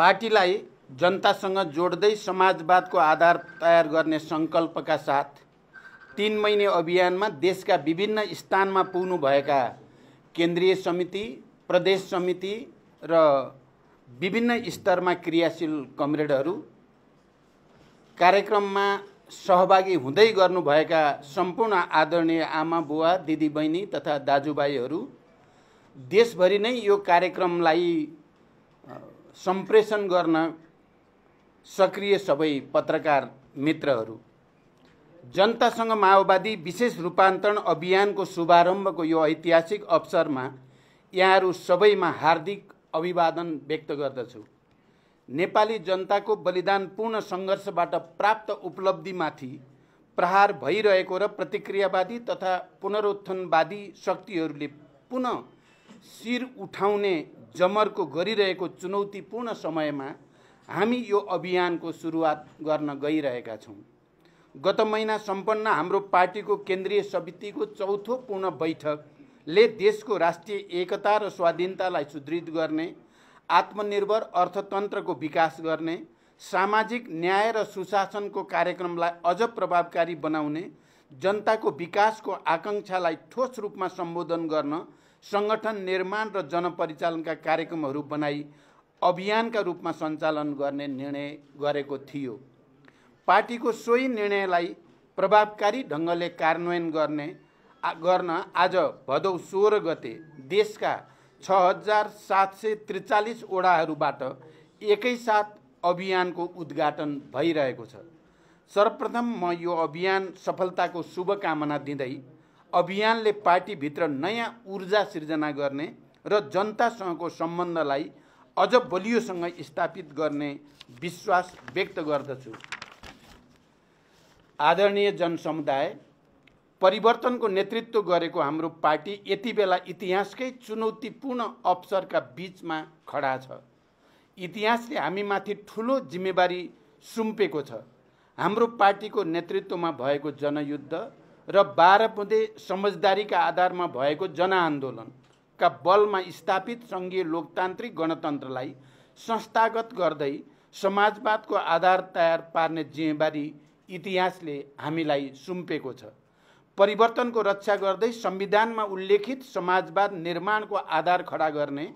पार्टीलाई जनतासँग जोड्दै समाजवादको आधार तयार गर्ने सङ्कल्पका साथ तिन महिने अभियानमा देशका विभिन्न स्थानमा पुग्नुभएका केन्द्रीय समिति प्रदेश समिति र विभिन्न स्तरमा क्रियाशील कमरेडहरू कार्यक्रममा सहभागी हुँदै गर्नुभएका सम्पूर्ण आदरणीय आमा बुवा दिदीबहिनी तथा दाजुभाइहरू देशभरि नै यो कार्यक्रमलाई सम्प्रेषण गर्न सक्रिय सबै पत्रकार मित्रहरू जनतासँग माओवादी विशेष रूपान्तरण अभियानको शुभारम्भको यो ऐतिहासिक अवसरमा यहाँहरू सबैमा हार्दिक अभिवादन व्यक्त गर्दछु नेपाली जनताको बलिदानपूर्ण सङ्घर्षबाट प्राप्त उपलब्धिमाथि प्रहार भइरहेको र प्रतिक्रियावादी तथा पुनरुत्थानवादी शक्तिहरूले पुनः शिर उठाउने जमरको गरिरहेको चुनौतीपूर्ण समयमा हामी यो अभियानको सुरुवात गर्न गइरहेका छौँ गत महिना सम्पन्न हाम्रो पार्टीको केन्द्रीय समितिको चौथो पूर्ण बैठकले देशको राष्ट्रिय एकता र स्वाधीनतालाई सुदृढ गर्ने आत्मनिर्भर अर्थतन्त्रको विकास गर्ने सामाजिक न्याय र सुशासनको कार्यक्रमलाई अझ प्रभावकारी बनाउने जनताको विकासको आकाङ्क्षालाई ठोस रूपमा सम्बोधन गर्न सङ्गठन निर्माण र जनपरिचालनका कार्यक्रमहरू बनाई अभियानका रूपमा सञ्चालन गर्ने निर्णय गरेको थियो पार्टीको सोही निर्णयलाई प्रभावकारी ढङ्गले कार्यान्वयन गर्ने गर्न आज भदौ सोह्र गते देशका छ हजार सात सय त्रिचालिस ओडाहरूबाट एकैसाथ अभियानको उद्घाटन भइरहेको छ सर्वप्रथम म यो अभियान सफलताको शुभकामना दिँदै अभियानले पार्टीभित्र नयाँ ऊर्जा सिर्जना गर्ने र जनतासँगको सम्बन्धलाई अझ बलियोसँग स्थापित गर्ने विश्वास व्यक्त गर्दछु आदरणीय जनसमुदाय परिवर्तनको नेतृत्व गरेको हाम्रो पार्टी यति बेला इतिहासकै चुनौतीपूर्ण अवसरका बिचमा खडा छ इतिहासले हामीमाथि ठुलो जिम्मेवारी सुम्पेको छ हाम्रो पार्टीको नेतृत्वमा भएको जनयुद्ध र बाह्र बुँदे समझदारीका आधारमा भएको जनआन्दोलनका बलमा स्थापित सङ्घीय लोकतान्त्रिक गणतन्त्रलाई संस्थागत गर्दै समाजवादको आधार तयार पार्ने जिम्मेवारी इतिहासले हामीलाई सुम्पेको छ परिवर्तनको रक्षा गर्दै संविधानमा उल्लेखित समाजवाद निर्माणको आधार खडा गर्ने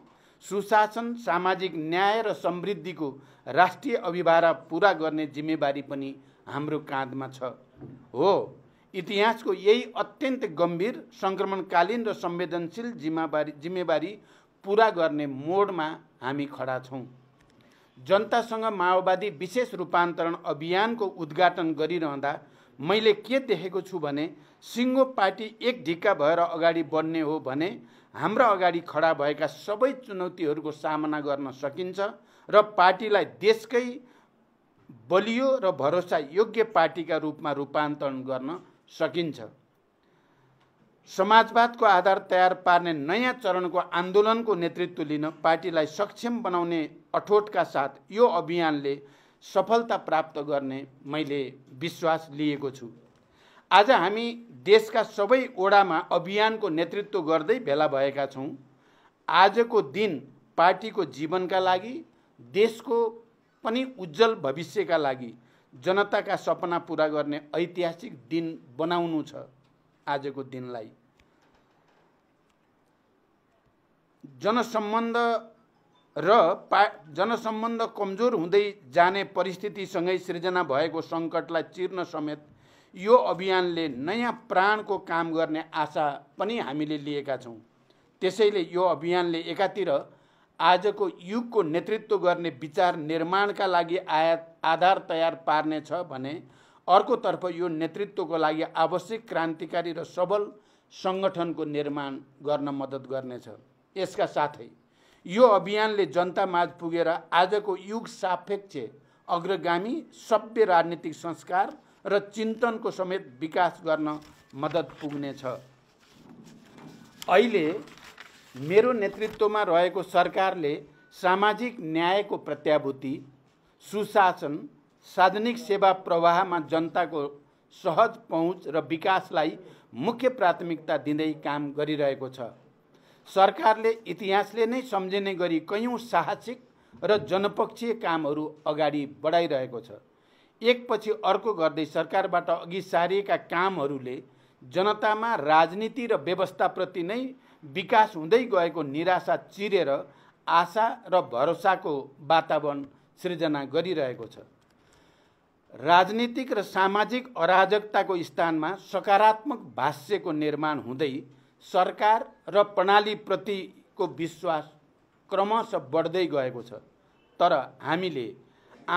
सुशासन सामाजिक न्याय र समृद्धिको राष्ट्रिय अभिभारा पुरा गर्ने जिम्मेवारी पनि हाम्रो काँधमा छ हो इतिहासको यही अत्यन्त गम्भीर सङ्क्रमणकालीन र संवेदनशील जिम्मेवारी जिम्मेवारी पुरा गर्ने मोडमा हामी खडा छौँ जनतासँग माओवादी विशेष रूपान्तरण अभियानको उद्घाटन गरिरहँदा मैले के देखेको छु भने सिङ्गो पार्टी एक ढिक्का भएर अगाडि बढ्ने हो भने हाम्रो अगाडि खडा भएका सबै चुनौतीहरूको सामना गर्न सकिन्छ र पार्टीलाई देशकै बलियो र भरोसा योग्य पार्टीका रूपमा रूपान्तरण गर्न सकिन्छ समाजवादको आधार तयार पार्ने नयाँ चरणको आन्दोलनको नेतृत्व लिन पार्टीलाई सक्षम बनाउने अठोटका साथ यो अभियानले सफलता प्राप्त गर्ने मैले विश्वास लिएको छु आज हामी देशका सबै ओडामा अभियानको नेतृत्व गर्दै भेला भएका छौँ आजको दिन पार्टीको जीवनका लागि देशको पनि उज्जवल भविष्यका लागि जनताका सपना पुरा गर्ने ऐतिहासिक दिन बनाउनु छ आजको दिनलाई जनसम्बन्ध र पा जनसम्बन्ध कमजोर हुँदै जाने परिस्थितिसँगै सृजना भएको सङ्कटलाई चिर्न समेत यो अभियानले नयाँ प्राणको काम गर्ने आशा पनि हामीले लिएका छौँ त्यसैले यो अभियानले एकातिर आजको युगको नेतृत्व गर्ने विचार निर्माणका लागि आया आधार तयार पार्नेछ भने अर्कोतर्फ यो नेतृत्वको लागि आवश्यक क्रान्तिकारी र सबल सङ्गठनको निर्माण गर्न मद्दत गर्नेछ यसका साथै यो अभियानले जनतामाझ पुगेर आजको युग सापेक्ष अग्रगामी सभ्य राजनीतिक संस्कार र चिन्तनको समेत विकास गर्न मद्दत पुग्नेछ अहिले मेरो नेतृत्वमा रहेको सरकारले सामाजिक न्यायको प्रत्याभूति सुशासन सार्वजनिक सेवा प्रवाहमा जनताको सहज पहुँच र विकासलाई मुख्य प्राथमिकता दिँदै काम गरिरहेको छ सरकारले इतिहासले नै सम्झिने गरी कैयौँ साहसिक र जनपक्षीय कामहरू अगाडि बढाइरहेको छ एकपछि अर्को गर्दै सरकारबाट अघि सारिएका कामहरूले जनतामा राजनीति र व्यवस्थाप्रति नै विकास हुँदै गएको निराशा चिरेर आशा र भरोसाको वातावरण सृजना गरिरहेको छ राजनीतिक र सामाजिक अराजकताको स्थानमा सकारात्मक भाष्यको निर्माण हुँदै सरकार र प्रणालीप्रतिको विश्वास क्रमशः बढ्दै गएको छ तर हामीले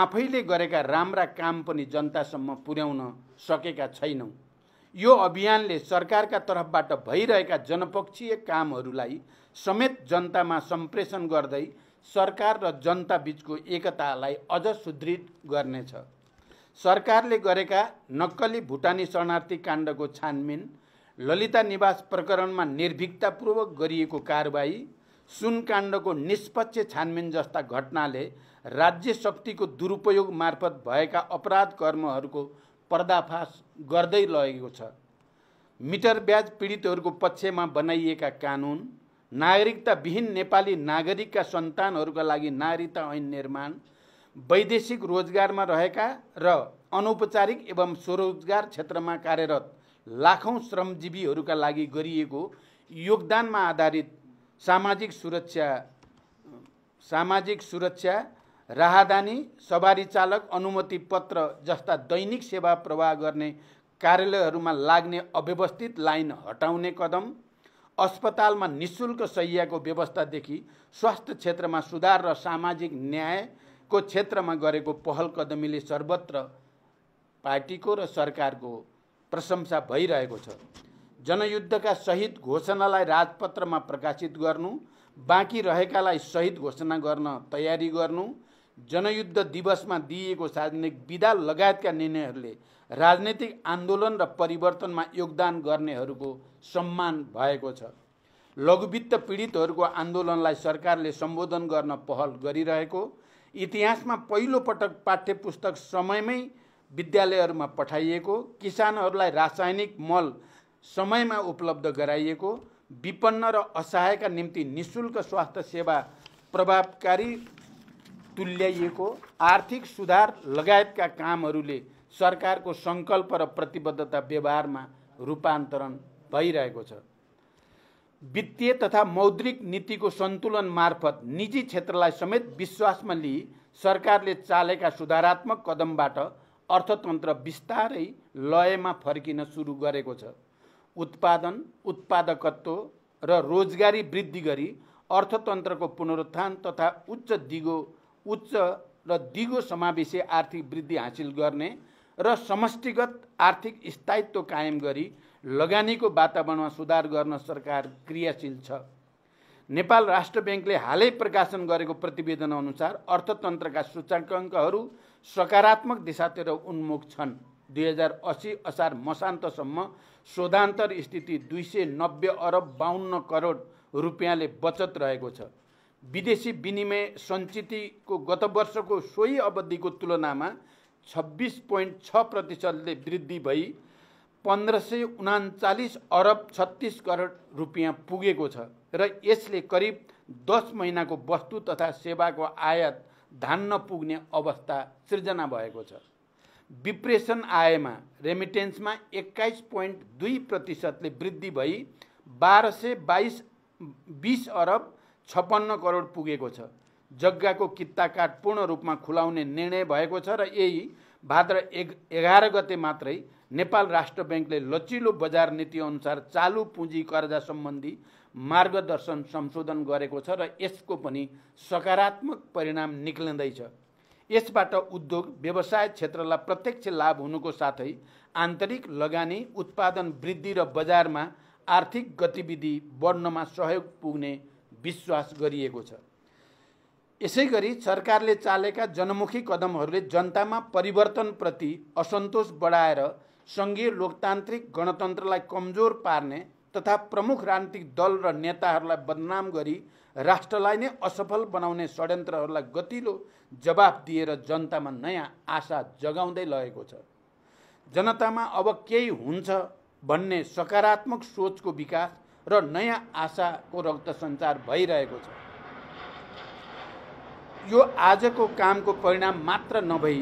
आफैले गरेका राम्रा काम पनि जनतासम्म पुर्याउन सकेका छैनौँ यो अभियानले सरकारका तर्फबाट भइरहेका जनपक्षीय कामहरूलाई समेत जनतामा सम्प्रेषण गर्दै सरकार र जनता बिचको एकतालाई अझ सुदृढ गर्नेछ सरकारले गरेका नक्कली भुटानी शरणार्थी काण्डको छानबिन ललिता निवास प्रकरणमा निर्भिकतापूर्वक गरिएको कारवाही सुन काण्डको निष्पक्ष छानबिन जस्ता घटनाले राज्य शक्तिको दुरुपयोग मार्फत भएका अपराध कर्महरूको पर्दाफास गर्दै लगेको छ मिटर ब्याज पीडितहरूको पक्षमा बनाइएका कानुन नागरिकताविहीन नेपाली नागरिकका सन्तानहरूका लागि नागरिकता ऐन निर्माण वैदेशिक रोजगारमा रहेका र अनौपचारिक एवं स्वरोजगार क्षेत्रमा कार्यरत लाखौँ श्रमजीवीहरूका लागि गरिएको योगदानमा आधारित सामाजिक सुरक्षा सामाजिक सुरक्षा राहदानी सवारी चालक अनुमति पत्र जस्ता दैनिक सेवा प्रवाह गर्ने कार्यालयहरूमा लाग्ने अव्यवस्थित लाइन हटाउने कदम अस्पतालमा निशुल्क शैयाको व्यवस्थादेखि स्वास्थ्य क्षेत्रमा सुधार र सामाजिक न्यायको क्षेत्रमा गरेको पहल कदमीले सर्वत्र पार्टीको र सरकारको प्रशंसा भइरहेको छ जनयुद्धका सहित घोषणालाई राजपत्रमा प्रकाशित गर्नु बाँकी रहेकालाई सहित घोषणा गर्न तयारी गर्नु जनयुद्ध दिवसमा दिइएको सार्वजनिक विधा लगायतका निर्णयहरूले राजनैतिक आन्दोलन र परिवर्तनमा योगदान गर्नेहरूको सम्मान भएको छ लघुवित्त पीडितहरूको आन्दोलनलाई सरकारले सम्बोधन गर्न पहल गरिरहेको इतिहासमा पहिलोपटक पाठ्यपुस्तक समयमै विद्यालयहरूमा पठाइएको किसानहरूलाई रासायनिक मल समयमा उपलब्ध गराइएको विपन्न र असहायका निम्ति निशुल्क स्वास्थ्य सेवा प्रभावकारी तुल्याइएको आर्थिक सुधार लगायतका कामहरूले सरकारको सङ्कल्प र प्रतिबद्धता व्यवहारमा रूपान्तरण भइरहेको छ वित्तीय तथा मौद्रिक नीतिको सन्तुलन मार्फत निजी क्षेत्रलाई समेत विश्वासमा लिई सरकारले चालेका सुधारात्मक कदमबाट अर्थतन्त्र बिस्तारै लयमा फर्किन सुरु गरेको छ उत्पादन उत्पादकत्व र रोजगारी वृद्धि गरी अर्थतन्त्रको पुनरुत्थान तथा उच्च दिगो उच्च र दिगो समावेशी आर्थिक वृद्धि हासिल गर्ने र समष्टिगत आर्थिक स्थायित्व कायम गरी लगानीको वातावरणमा सुधार गर्न सरकार क्रियाशील छ नेपाल राष्ट्र ब्याङ्कले हालै प्रकाशन गरेको प्रतिवेदन अनुसार अर्थतन्त्रका सूचाङ्कहरू सकारात्मक दिशातिर उन्मुख छन् दुई हजार असी असार मसान्तसम्म शोधान्तर स्थिति दुई सय नब्बे अरब बाहन्न करोड रुपियाँले बचत रहेको छ विदेशी विनिमय सञ्चितको गत वर्षको सोही अवधिको तुलनामा छब्बिस पोइन्ट छ प्रतिशतले वृद्धि भई पन्ध्र सय उनाचालिस अरब छत्तिस करोड रुपियाँ पुगेको छ र यसले करिब दस महिनाको वस्तु तथा सेवाको आयात धान्न पुग्ने अवस्था सृजना भएको छ विप्रेसन आयमा रेमिटेन्समा एक्काइस पोइन्ट दुई प्रतिशतले वृद्धि भई बाह्र सय बाइस बिस अरब छप्पन्न करोड पुगेको छ जग्गाको कित्ताकाट पूर्ण रूपमा खुलाउने निर्णय भएको छ र यही भाद्र एक एघार गते मात्रै नेपाल राष्ट्र ब्याङ्कले लचिलो बजार नीतिअनुसार चालु पुँजी कर्जा सम्बन्धी मार्गदर्शन संशोधन गरेको छ र यसको पनि सकारात्मक परिणाम निक्लिँदैछ यसबाट उद्योग व्यवसाय क्षेत्रलाई प्रत्यक्ष लाभ हुनुको साथै आन्तरिक लगानी उत्पादन वृद्धि र बजारमा आर्थिक गतिविधि बढ्नमा सहयोग पुग्ने विश्वास गरिएको छ यसै गरी सरकारले चालेका जनमुखी कदमहरूले जनतामा परिवर्तनप्रति असन्तोष बढाएर सङ्घीय लोकतान्त्रिक गणतन्त्रलाई कमजोर पार्ने तथा प्रमुख राजनीतिक दल र नेताहरूलाई बदनाम गरी राष्ट्रलाई नै असफल बनाउने षड्यन्त्रहरूलाई गतिलो जवाब दिएर जनतामा नयाँ आशा जगाउँदै लगेको छ जनतामा अब केही हुन्छ भन्ने सकारात्मक सोचको विकास र नयाँ आशाको रक्त सञ्चार भइरहेको छ यो आजको कामको परिणाम मात्र नभई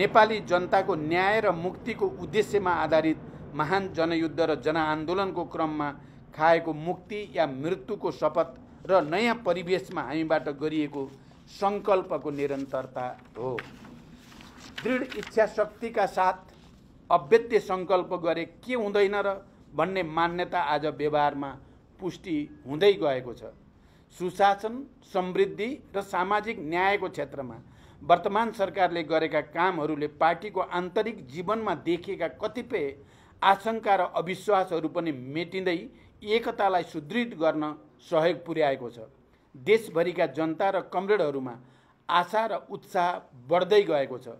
नेपाली जनताको न्याय र मुक्तिको उद्देश्यमा आधारित महान जनयुद्ध र जनआन्दोलनको क्रममा खाएको मुक्ति या मृत्युको शपथ र नयाँ परिवेशमा हामीबाट गरिएको सङ्कल्पको निरन्तरता हो दृढ इच्छा शक्तिका साथ अव्यत्य सङ्कल्प गरे के हुँदैन र भन्ने मान्यता आज व्यवहारमा पुष्टि हुँदै गएको छ सुशासन समृद्धि र सामाजिक न्यायको क्षेत्रमा वर्तमान सरकारले गरेका कामहरूले पार्टीको आन्तरिक जीवनमा देखिएका कतिपय आशंका र अविश्वासहरू पनि मेटिँदै एकतालाई सुदृढ गर्न सहयोग पुर्याएको छ देशभरिका जनता र कमरेडहरूमा आशा र उत्साह बढ्दै गएको छ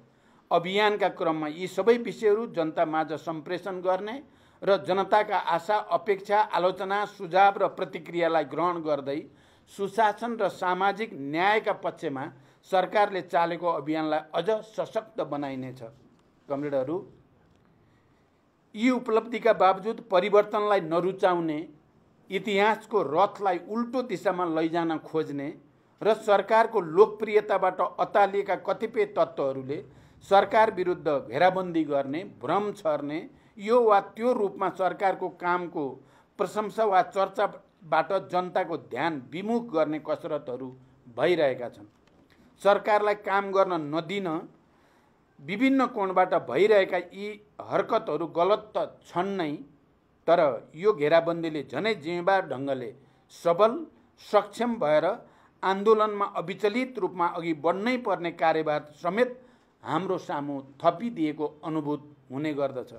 अभियानका क्रममा यी सबै विषयहरू जनतामाझ सम्प्रेषण गर्ने र जनताका आशा अपेक्षा आलोचना सुझाव र प्रतिक्रियालाई ग्रहण गर्दै सुशासन र सामाजिक न्यायका पक्षमा सरकारले चालेको अभियानलाई अझ सशक्त बनाइनेछ कमरेडहरू यी उपलब्धिका बावजुद परिवर्तनलाई नरुचाउने इतिहासको रथलाई उल्टो दिशामा लैजान खोज्ने र सरकारको लोकप्रियताबाट अतालिएका कतिपय तत्त्वहरूले सरकार विरुद्ध घेराबन्दी गर्ने भ्रम छर्ने यो वा त्यो रूपमा सरकारको कामको प्रशंसा वा चर्चाबाट जनताको ध्यान विमुख गर्ने कसरतहरू भइरहेका छन् सरकारलाई काम गर्न नदिन विभिन्न कोणबाट भइरहेका यी हरकतहरू गलत त छन् नै तर यो घेराबन्दीले झनै जिम्मेवार ढङ्गले सबल सक्षम भएर आन्दोलनमा अविचलित रूपमा अघि बढ्नै पर्ने कार्यभार समेत हाम्रो सामु थपिदिएको अनुभूत हुने गर्दछ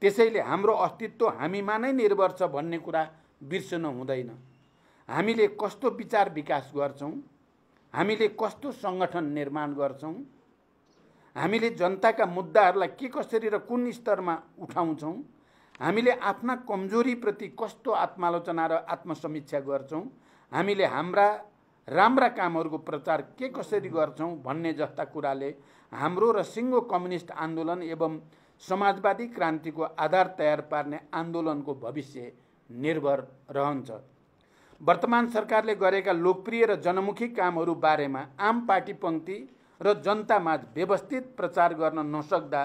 त्यसैले हाम्रो अस्तित्व हामीमा नै निर्भर छ भन्ने कुरा बिर्सनु हुँदैन हामीले कस्तो विचार विकास गर्छौँ हामीले कस्तो सङ्गठन निर्माण गर्छौँ हामीले जनताका मुद्दाहरूलाई के कसरी र कुन स्तरमा उठाउँछौँ हामीले आफ्ना कमजोरीप्रति कस्तो आत्मालोचना र आत्मसमीक्षा गर्छौँ हामीले हाम्रा राम्रा कामहरूको प्रचार के कसरी गर्छौँ भन्ने जस्ता कुराले हाम्रो र सिङ्गो कम्युनिस्ट आन्दोलन एवं समाजवादी क्रान्तिको आधार तयार पार्ने आन्दोलनको भविष्य निर्भर रहन्छ वर्तमान सरकारले गरेका लोकप्रिय र जनमुखी कामहरू बारेमा आम पार्टी पङ्क्ति र जनतामाझ व्यवस्थित प्रचार गर्न नसक्दा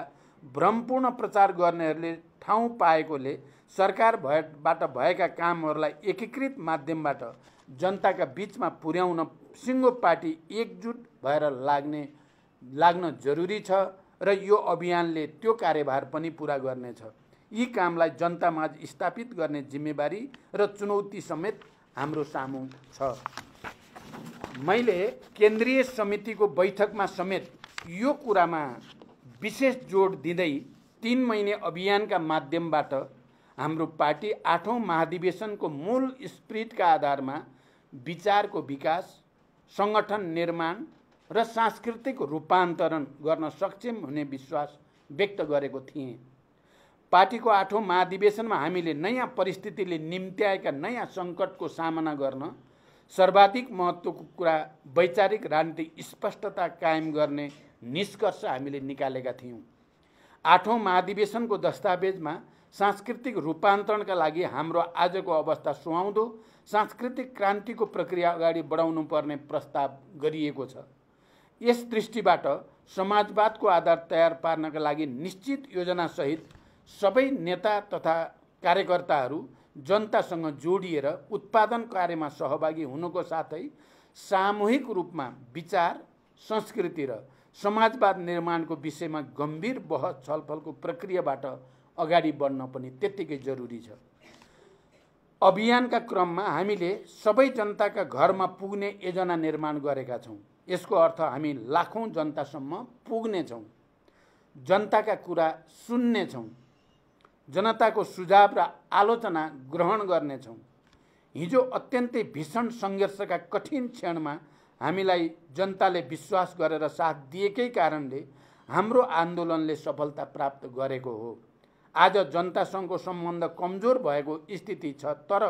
भ्रमपूर्ण प्रचार गर्नेहरूले ठाउँ पाएकोले सरकार भएबाट भएका कामहरूलाई एकीकृत माध्यमबाट जनताका बिचमा पुर्याउन सिङ्गो पार्टी एकजुट भएर लाग्ने लाग्न जरुरी छ र यो अभियानले त्यो कार्यभार पनि पुरा गर्नेछ यी कामलाई जनतामाझ स्थापित गर्ने जिम्मेवारी र चुनौती समेत हाम्रो सामु छ मैले केन्द्रीय समितिको बैठकमा समेत यो कुरामा विशेष जोड दिँदै तिन महिने अभियानका माध्यमबाट हाम्रो पार्टी आठौँ महाधिवेशनको मूल स्प्रिटका आधारमा विचारको विकास सङ्गठन निर्माण र सांस्कृतिक रूपान्तरण गर्न सक्षम हुने विश्वास व्यक्त गरेको थिएँ पार्टीको आठौँ महाधिवेशनमा हामीले नयाँ परिस्थितिले निम्त्याएका नयाँ सङ्कटको सामना गर्न सर्वाधिक महत्त्वको कुरा वैचारिक राजनीतिक स्पष्टता कायम गर्ने निष्कर्ष हामीले निकालेका थियौँ आठौँ महाधिवेशनको दस्तावेजमा सांस्कृतिक रूपान्तरणका लागि हाम्रो आजको अवस्था सुहाउँदो सांस्कृतिक क्रान्तिको प्रक्रिया अगाडि बढाउनु पर्ने प्रस्ताव गरिएको छ यस दृष्टिबाट समाजवादको आधार तयार पार्नका लागि निश्चित योजनासहित सबै नेता तथा कार्यकर्ताहरू जनतासँग जोडिएर उत्पादन कार्यमा सहभागी हुनुको साथै सामूहिक रूपमा विचार संस्कृति र समाजवाद निर्माणको विषयमा गम्भीर बहस छलफलको प्रक्रियाबाट अगाडि बढ्न पनि त्यत्तिकै जरुरी छ अभियानका क्रममा हामीले सबै जनताका घरमा पुग्ने योजना निर्माण गरेका छौँ यसको अर्थ हामी लाखौँ जनतासम्म पुग्नेछौँ जनताका कुरा सुन्नेछौँ जनताको सुझाव र आलोचना ग्रहण गर्नेछौँ हिजो अत्यन्तै भीषण सङ्घर्षका कठिन क्षणमा हामीलाई जनताले विश्वास गरेर साथ दिएकै कारणले हाम्रो आन्दोलनले सफलता प्राप्त गरेको हो आज जनतासँगको सम्बन्ध कमजोर भएको स्थिति छ तर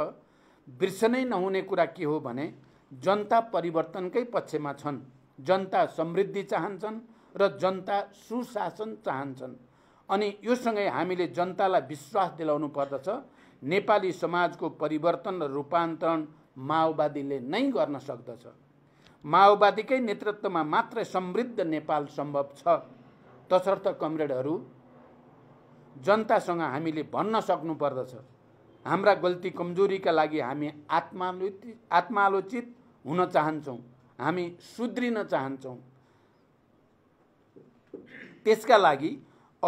बिर्सनै नहुने कुरा के हो भने जनता परिवर्तनकै पक्षमा छन् जनता समृद्धि चाहन्छन् र जनता सुशासन चाहन्छन् अनि योसँगै हामीले जनतालाई विश्वास दिलाउनु पर्दछ नेपाली समाजको परिवर्तन र रूपान्तरण माओवादीले नै गर्न सक्दछ माओवादीकै नेतृत्वमा मात्र समृद्ध नेपाल सम्भव छ तसर्थ कमरेडहरू जनतासँग हामीले भन्न सक्नुपर्दछ हाम्रा गल्ती कमजोरीका लागि हामी आत्मालोचित आत्मालोचित हुन चाहन्छौँ हामी सुध्रिन चाहन्छौँ त्यसका लागि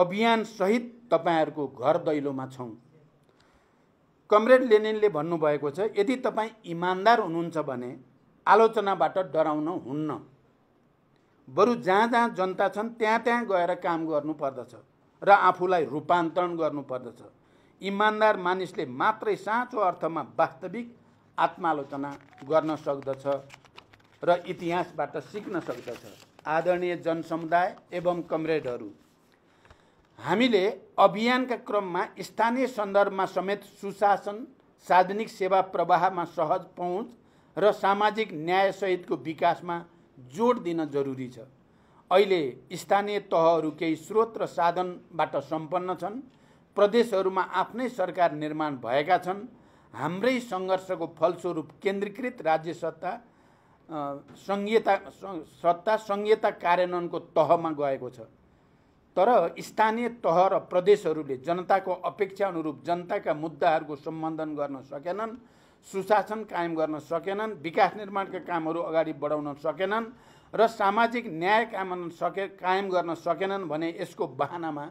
अभियानसहित तपाईँहरूको घर दैलोमा छौँ कमरेड लेनिनले भन्नुभएको छ यदि तपाईँ इमान्दार हुनुहुन्छ भने आलोचनाबाट डराउन हुन्न बरु जहाँ जहाँ जनता छन् त्यहाँ त्यहाँ गएर काम गर्नुपर्दछ र आफूलाई रूपान्तरण गर्नुपर्दछ इमान्दार मानिसले मात्रै साँचो अर्थमा वास्तविक आत्मालोचना गर्न सक्दछ र इतिहासबाट सिक्न सक्दछ आदरणीय जनसमुदाय एवं कमरेडहरू हामीले अभियानका क्रममा स्थानीय सन्दर्भमा समेत सुशासन सार्वजनिक सेवा प्रवाहमा सहज पहुँच र सामाजिक न्यायसहितको विकासमा जोड दिन जरुरी छ अहिले स्थानीय तहहरू केही स्रोत र साधनबाट सम्पन्न छन् प्रदेशहरूमा आफ्नै सरकार निर्माण भएका छन् हाम्रै सङ्घर्षको फलस्वरूप केन्द्रीकृत राज्य सत्ता सङ्घीयता सत्ता सङ्घीयता कार्यान्वयनको तहमा गएको छ तर स्थानीय तह र प्रदेशहरूले जनताको अपेक्षा अनुरूप जनताका मुद्दाहरूको सम्बन्धन गर्न सकेनन् सुशासन कायम गर्न सकेनन् विकास निर्माणका कामहरू अगाडि बढाउन सकेनन् र सामाजिक न्याय कायम सके कायम गर्न सकेनन् भने यसको बाहनामा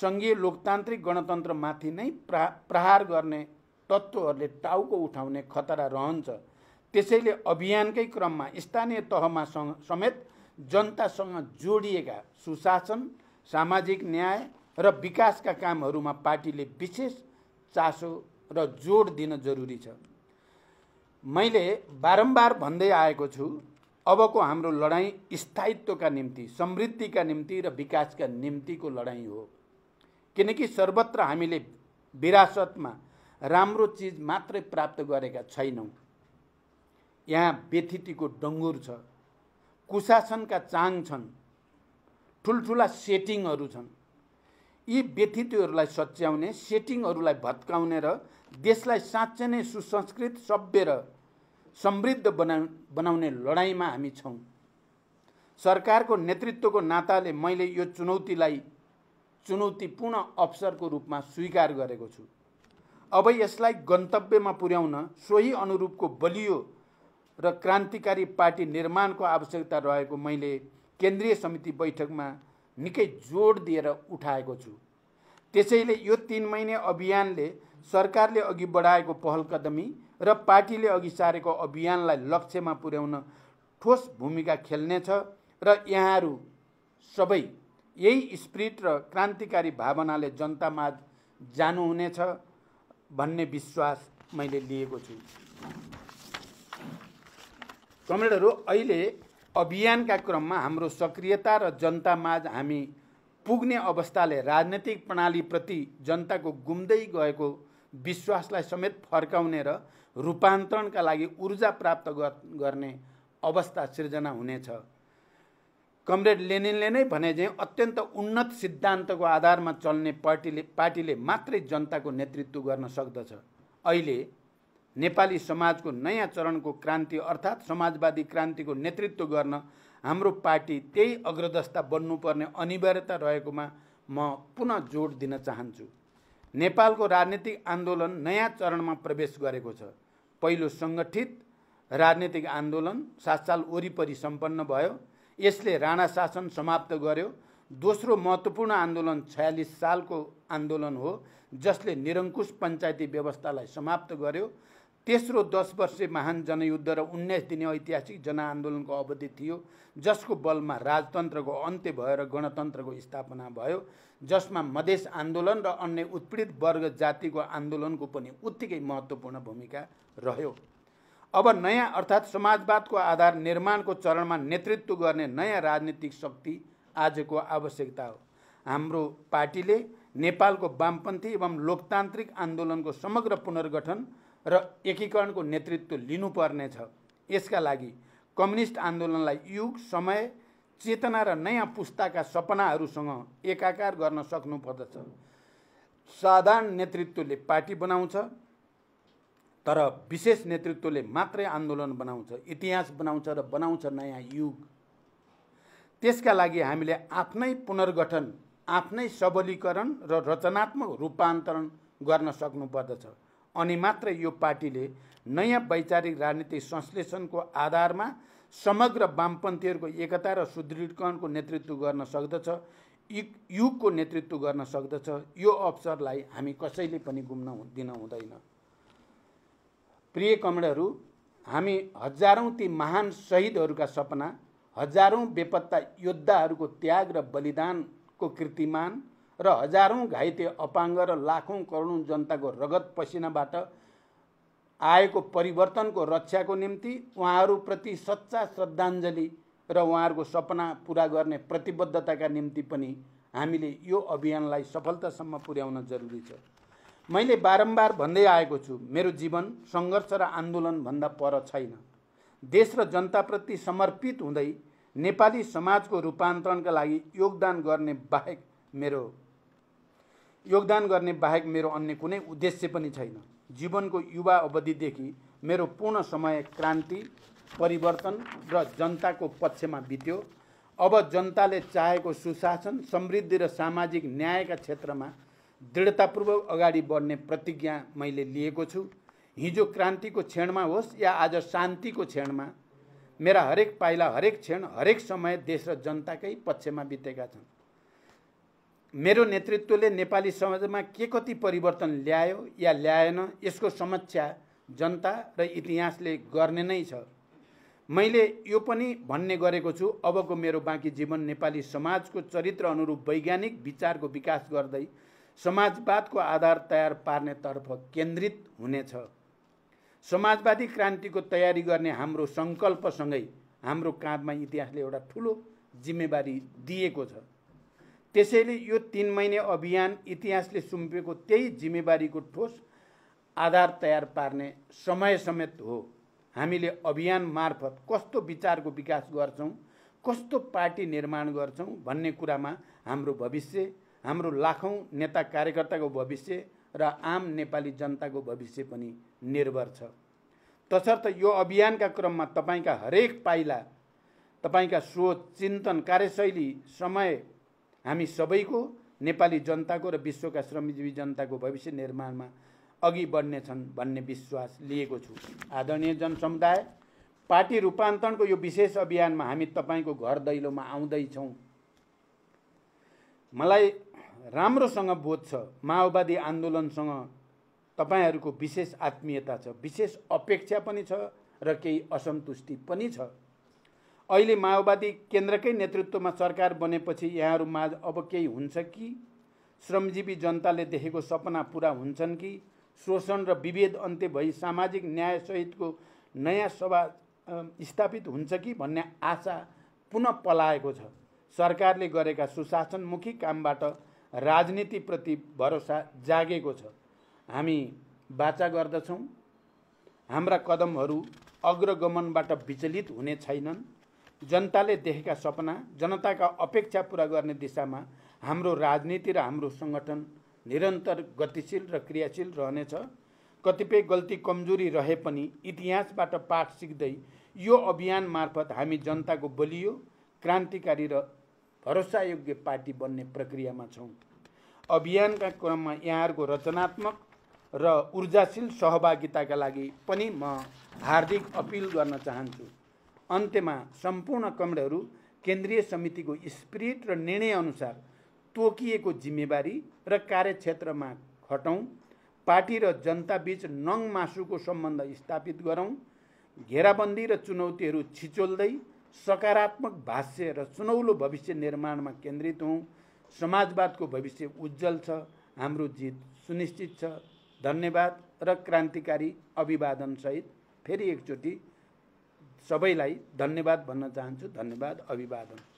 सङ्घीय लोकतान्त्रिक गणतन्त्रमाथि नै प्रा प्रहार गर्ने तत्त्वहरूले टाउको उठाउने खतरा रहन्छ त्यसैले अभियानकै क्रममा स्थानीय तहमा समेत जनतासँग जोडिएका सुशासन सामाजिक न्याय र विकासका कामहरूमा पार्टीले विशेष चासो र जोड दिन जरुरी छ मैले बारम्बार भन्दै आएको छु अबको हाम्रो लडाइँ स्थायित्वका निम्ति समृद्धिका निम्ति र विकासका निम्तिको लडाइँ हो किनकि सर्वत्र हामीले विरासतमा राम्रो चिज मात्रै प्राप्त गरेका छैनौँ यहाँ व्यथितिको डङ्गुर छ कुशासनका चाङ छन् ठुल्ठुला सेटिङहरू छन् यी व्यथितहरूलाई सच्याउने सेटिङहरूलाई भत्काउने र देशलाई साँच्चै नै सुसंस्कृत सभ्य र समृद्ध बना बनाउने लडाइँमा हामी छौँ सरकारको नेतृत्वको नाताले मैले यो चुनौतीलाई चुनौतीपूर्ण अवसरको रूपमा स्वीकार गरेको छु अब यसलाई गन्तव्यमा पुर्याउन सोही अनुरूपको बलियो र क्रान्तिकारी पार्टी निर्माणको आवश्यकता रहेको मैले केन्द्रीय समिति बैठकमा निकै जोड दिएर उठाएको छु त्यसैले यो तिन महिने अभियानले सरकारले अघि बढाएको पहलकदमी र पार्टीले अघि सारेको अभियानलाई लक्ष्यमा पुर्याउन ठोस भूमिका खेल्नेछ र यहाँहरू सबै यही स्प्रिट र क्रान्तिकारी भावनाले जनतामाझ जानुहुनेछ भन्ने विश्वास मैले लिएको छु कमरेडहरू अहिले अभियानका क्रममा हाम्रो सक्रियता र जनतामाझ हामी पुग्ने अवस्थाले राजनैतिक प्रणालीप्रति जनताको गुम्दै गएको विश्वासलाई समेत फर्काउने र रूपान्तरणका लागि ऊर्जा प्राप्त गर्ने अवस्था सिर्जना हुनेछ कमरेड लेनिनले नै भने चाहिँ अत्यन्त उन्नत सिद्धान्तको आधारमा चल्ने पार्टीले पार्टीले मात्रै जनताको नेतृत्व गर्न सक्दछ अहिले नेपाली समाजको नयाँ चरणको क्रान्ति अर्थात् समाजवादी क्रान्तिको नेतृत्व गर्न हाम्रो पार्टी त्यही अग्रदस्ता बन्नुपर्ने अनिवार्यता रहेकोमा म पुनः जोड दिन चाहन्छु नेपालको राजनीतिक आन्दोलन नयाँ चरणमा प्रवेश गरेको छ पहिलो सङ्गठित राजनीतिक आन्दोलन सात साल वरिपरि सम्पन्न भयो यसले राणा शासन समाप्त गर्यो दोस्रो महत्त्वपूर्ण आन्दोलन छयालिस सालको आन्दोलन हो जसले निरङ्कुश पञ्चायती व्यवस्थालाई समाप्त गर्यो तेस्रो दस वर्षे महान जनयुद्ध र उन्नाइस दिने ऐतिहासिक जनआन्दोलनको अवधि थियो जसको बलमा राजतन्त्रको अन्त्य भएर गणतन्त्रको स्थापना भयो जसमा मधेस आन्दोलन र अन्य उत्पीडित वर्ग जातिको आन्दोलनको पनि उत्तिकै महत्त्वपूर्ण भूमिका रह्यो अब नयाँ अर्थात् समाजवादको आधार निर्माणको चरणमा नेतृत्व गर्ने नयाँ राजनीतिक शक्ति आजको आवश्यकता हो हाम्रो पार्टीले नेपालको वामपन्थी एवं लोकतान्त्रिक आन्दोलनको समग्र पुनर्गठन र एकीकरणको नेतृत्व लिनुपर्नेछ यसका लागि कम्युनिस्ट आन्दोलनलाई युग समय चेतना र नयाँ पुस्ताका सपनाहरूसँग एकाकार गर्न सक्नुपर्दछ साधारण नेतृत्वले पार्टी बनाउँछ तर विशेष नेतृत्वले मात्रै आन्दोलन बनाउँछ इतिहास बनाउँछ र बनाउँछ नयाँ युग त्यसका लागि हामीले आफ्नै पुनर्गठन आफ्नै सबलीकरण र रचनात्मक रूपान्तरण गर्न सक्नुपर्दछ अनि मात्र यो पार्टीले नयाँ वैचारिक राजनीतिक संश्लेषणको आधारमा समग्र वामपन्थीहरूको एकता र सुदृढीकरणको नेतृत्व गर्न सक्दछ युगको नेतृत्व गर्न सक्दछ यो अवसरलाई हामी कसैले पनि गुम्न दिन हुँदैन प्रिय कमेडहरू हामी हजारौँ ती महान शहीदहरूका सपना हजारौँ बेपत्ता योद्धाहरूको त्याग र बलिदानको कृतिमान र हजारौँ घाइते अपाङ्ग र लाखौँ करोडौँ जनताको रगत पसिनाबाट आएको परिवर्तनको रक्षाको निम्ति उहाँहरूप्रति सच्चा श्रद्धाञ्जली र उहाँहरूको सपना पुरा गर्ने प्रतिबद्धताका निम्ति पनि हामीले यो अभियानलाई सफलतासम्म पुर्याउन जरुरी छ मैले बारम्बार भन्दै आएको छु मेरो जीवन सङ्घर्ष र आन्दोलनभन्दा पर छैन देश र जनताप्रति समर्पित हुँदै नेपाली समाजको रूपान्तरणका लागि योगदान गर्ने बाहेक मेरो योगदान गर्ने बाहेक मेरो अन्य कुनै उद्देश्य पनि छैन जीवनको युवा अवधिदेखि मेरो पूर्ण समय क्रान्ति परिवर्तन र जनताको पक्षमा बित्यो अब जनताले चाहेको सुशासन समृद्धि र सामाजिक न्यायका क्षेत्रमा दृढतापूर्वक अगाडि बढ्ने प्रतिज्ञा मैले लिएको छु हिजो क्रान्तिको क्षणमा होस् या आज शान्तिको क्षणमा मेरा हरेक पाइला हरेक क्षण हरेक समय देश र जनताकै पक्षमा बितेका छन् मेरो नेतृत्वले नेपाली समाजमा के कति परिवर्तन ल्यायो या ल्याएन यसको समस्या जनता र इतिहासले गर्ने नै छ मैले यो पनि भन्ने गरेको छु अबको मेरो बाँकी जीवन नेपाली समाजको चरित्र अनुरूप वैज्ञानिक विचारको विकास गर्दै समाजवादको आधार तयार पार्नेतर्फ केन्द्रित हुनेछ समाजवादी क्रान्तिको तयारी गर्ने हाम्रो सङ्कल्पसँगै हाम्रो काँधमा इतिहासले एउटा ठुलो जिम्मेवारी दिएको छ त्यसैले यो तिन महिने अभियान इतिहासले सुम्पेको त्यही जिम्मेवारीको ठोस आधार तयार पार्ने समय समेत हो हामीले अभियान मार्फत कस्तो विचारको विकास गर्छौँ कस्तो पार्टी निर्माण गर्छौँ भन्ने कुरामा हाम्रो भविष्य हाम्रो लाखौँ नेता कार्यकर्ताको भविष्य र आम नेपाली जनताको भविष्य पनि निर्भर छ तसर्थ यो अभियानका क्रममा तपाईँका हरेक पाइला तपाईँका सोच चिन्तन कार्यशैली समय हामी सबैको नेपाली जनताको र विश्वका श्रमजीवी जनताको भविष्य निर्माणमा अघि बढ्नेछन् भन्ने विश्वास लिएको छु आदरणीय जनसमुदाय पार्टी रूपान्तरणको यो विशेष अभियानमा हामी तपाईँको घर दैलोमा आउँदैछौँ मलाई राम्रोसँग बोध छ माओवादी आन्दोलनसँग तपाईँहरूको विशेष आत्मीयता छ विशेष अपेक्षा पनि छ र केही असन्तुष्टि पनि छ अहिले माओवादी केन्द्रकै नेतृत्वमा सरकार बनेपछि यहाँहरू माझ अब केही हुन्छ कि श्रमजीवी जनताले देखेको सपना पुरा हुन्छन् कि शोषण र विभेद अन्त्य भई सामाजिक न्यायसहितको नयाँ सभा स्थापित हुन्छ कि भन्ने आशा पुनः पलाएको छ सरकारले गरेका सुशासनमुखी कामबाट राजनीतिप्रति भरोसा जागेको छ हामी बाचा गर्दछौँ हाम्रा कदमहरू अग्रगमनबाट विचलित हुने छैनन् जनताले देखेका सपना जनताका अपेक्षा पुरा गर्ने दिशामा हाम्रो राजनीति र हाम्रो सङ्गठन निरन्तर गतिशील र क्रियाशील रहनेछ कतिपय गल्ती कमजोरी रहे पनि इतिहासबाट पाठ सिक्दै यो अभियान मार्फत हामी जनताको बलियो क्रान्तिकारी र भरोसायोग्य पार्टी बन्ने प्रक्रियामा छौँ अभियानका क्रममा यहाँहरूको रचनात्मक र ऊर्जाशील सहभागिताका लागि पनि म हार्दिक अपिल गर्न चाहन्छु अन्त्यमा सम्पूर्ण कमरेहरू केन्द्रीय समितिको स्पिरिट र निर्णयअनुसार तोकिएको जिम्मेवारी र कार्यक्षेत्रमा खटौँ पार्टी र जनताबीच नङ मासुको सम्बन्ध स्थापित गरौँ घेराबन्दी र चुनौतीहरू छिचोल्दै सकारात्मक भाष्य र सुनौलो भविष्य निर्माणमा केन्द्रित हौँ समाजवादको भविष्य उज्जवल छ हाम्रो जित सुनिश्चित छ धन्यवाद र क्रान्तिकारी अभिवादनसहित फेरि एकचोटि सबैलाई धन्यवाद भन्न चाहन्छु धन्यवाद अभिवादन